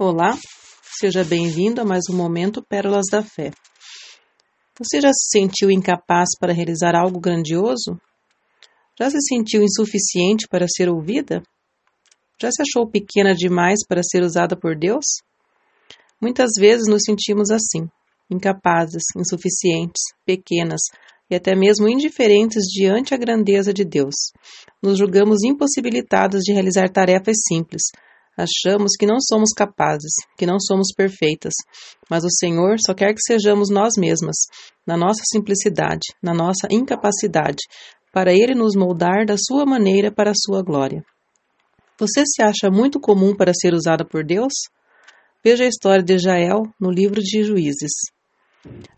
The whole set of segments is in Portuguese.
Olá, seja bem-vindo a mais um momento Pérolas da Fé. Você já se sentiu incapaz para realizar algo grandioso? Já se sentiu insuficiente para ser ouvida? Já se achou pequena demais para ser usada por Deus? Muitas vezes nos sentimos assim, incapazes, insuficientes, pequenas e até mesmo indiferentes diante a grandeza de Deus. Nos julgamos impossibilitados de realizar tarefas simples, Achamos que não somos capazes, que não somos perfeitas, mas o Senhor só quer que sejamos nós mesmas, na nossa simplicidade, na nossa incapacidade, para Ele nos moldar da sua maneira para a sua glória. Você se acha muito comum para ser usada por Deus? Veja a história de Jael no livro de Juízes.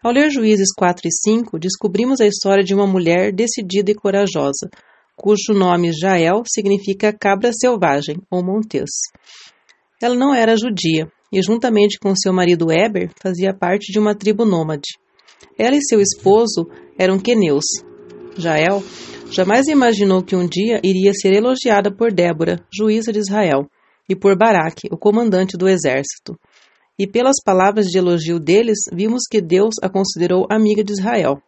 Ao ler Juízes 4 e 5, descobrimos a história de uma mulher decidida e corajosa, cujo nome Jael significa cabra selvagem ou montês. Ela não era judia e, juntamente com seu marido Eber, fazia parte de uma tribo nômade. Ela e seu esposo eram queneus. Jael jamais imaginou que um dia iria ser elogiada por Débora, juíza de Israel, e por Baraque, o comandante do exército. E pelas palavras de elogio deles, vimos que Deus a considerou amiga de Israel.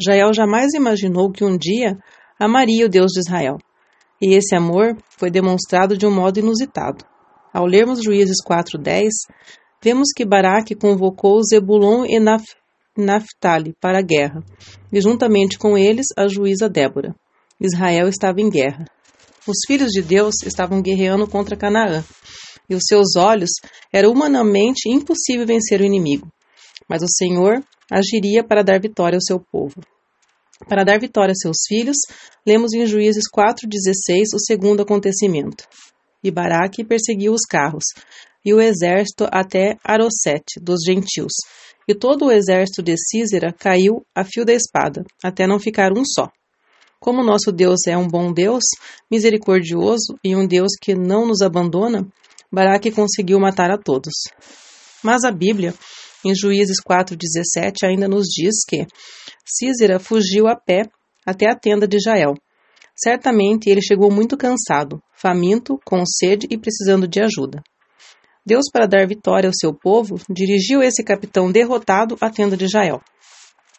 Jael jamais imaginou que um dia amaria o Deus de Israel. E esse amor foi demonstrado de um modo inusitado. Ao lermos Juízes 4:10, vemos que Baraque convocou Zebulon e Naphtali para a guerra, e juntamente com eles a juíza Débora. Israel estava em guerra. Os filhos de Deus estavam guerreando contra Canaã, e os seus olhos era humanamente impossível vencer o inimigo. Mas o Senhor agiria para dar vitória ao seu povo. Para dar vitória a seus filhos, lemos em Juízes 4,16 o segundo acontecimento. E Baraque perseguiu os carros, e o exército até Arosete, dos gentios. E todo o exército de Císera caiu a fio da espada, até não ficar um só. Como nosso Deus é um bom Deus, misericordioso e um Deus que não nos abandona, Baraque conseguiu matar a todos. Mas a Bíblia em Juízes 4,17 ainda nos diz que Císera fugiu a pé até a tenda de Jael. Certamente ele chegou muito cansado, faminto, com sede e precisando de ajuda. Deus, para dar vitória ao seu povo, dirigiu esse capitão derrotado à tenda de Jael.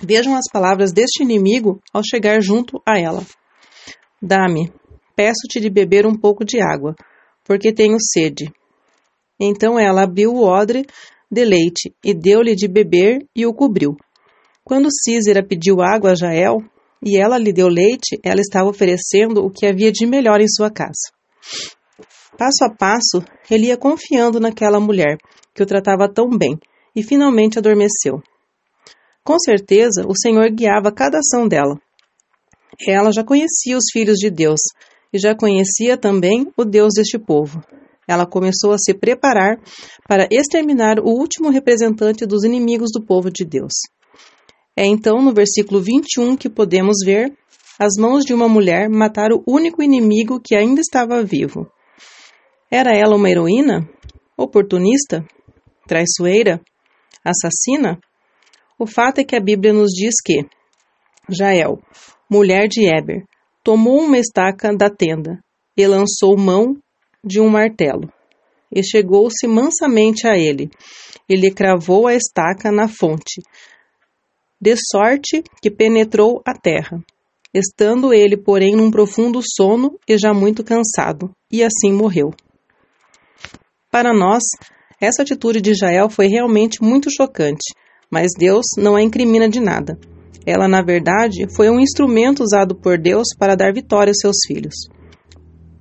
Vejam as palavras deste inimigo ao chegar junto a ela: Dá-me, peço-te de beber um pouco de água, porque tenho sede. Então ela abriu o odre de leite, e deu-lhe de beber e o cobriu. Quando Císera pediu água a Jael, e ela lhe deu leite, ela estava oferecendo o que havia de melhor em sua casa. Passo a passo, ele ia confiando naquela mulher, que o tratava tão bem, e finalmente adormeceu. Com certeza, o Senhor guiava cada ação dela. Ela já conhecia os filhos de Deus, e já conhecia também o Deus deste povo. Ela começou a se preparar para exterminar o último representante dos inimigos do povo de Deus. É então no versículo 21 que podemos ver as mãos de uma mulher matar o único inimigo que ainda estava vivo. Era ela uma heroína? Oportunista? Traiçoeira? Assassina? O fato é que a Bíblia nos diz que Jael, mulher de Eber, tomou uma estaca da tenda e lançou mão de um martelo e chegou-se mansamente a ele. Ele cravou a estaca na fonte, de sorte que penetrou a terra. Estando ele, porém, num profundo sono e já muito cansado, e assim morreu. Para nós, essa atitude de Jael foi realmente muito chocante, mas Deus não a incrimina de nada. Ela, na verdade, foi um instrumento usado por Deus para dar vitória aos seus filhos.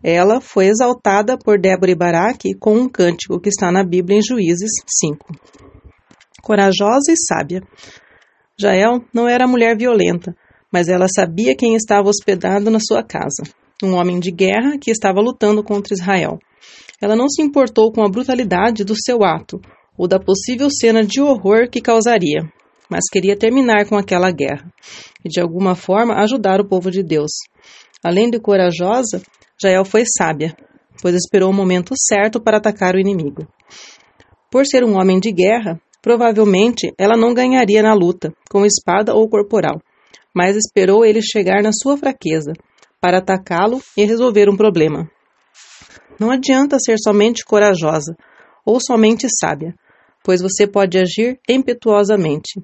Ela foi exaltada por Débora Ibaraque com um cântico que está na Bíblia em Juízes 5. Corajosa e sábia. Jael não era mulher violenta, mas ela sabia quem estava hospedado na sua casa, um homem de guerra que estava lutando contra Israel. Ela não se importou com a brutalidade do seu ato ou da possível cena de horror que causaria, mas queria terminar com aquela guerra e de alguma forma ajudar o povo de Deus. Além de corajosa, Jael foi sábia, pois esperou o momento certo para atacar o inimigo. Por ser um homem de guerra, provavelmente ela não ganharia na luta, com espada ou corporal, mas esperou ele chegar na sua fraqueza, para atacá-lo e resolver um problema. Não adianta ser somente corajosa ou somente sábia, pois você pode agir impetuosamente,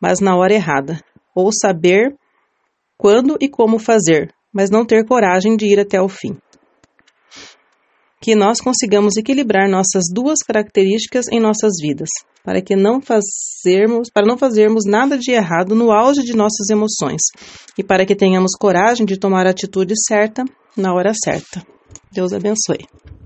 mas na hora errada, ou saber quando e como fazer, mas não ter coragem de ir até o fim. Que nós consigamos equilibrar nossas duas características em nossas vidas, para que não fazermos, para não fazermos nada de errado no auge de nossas emoções e para que tenhamos coragem de tomar a atitude certa na hora certa. Deus abençoe.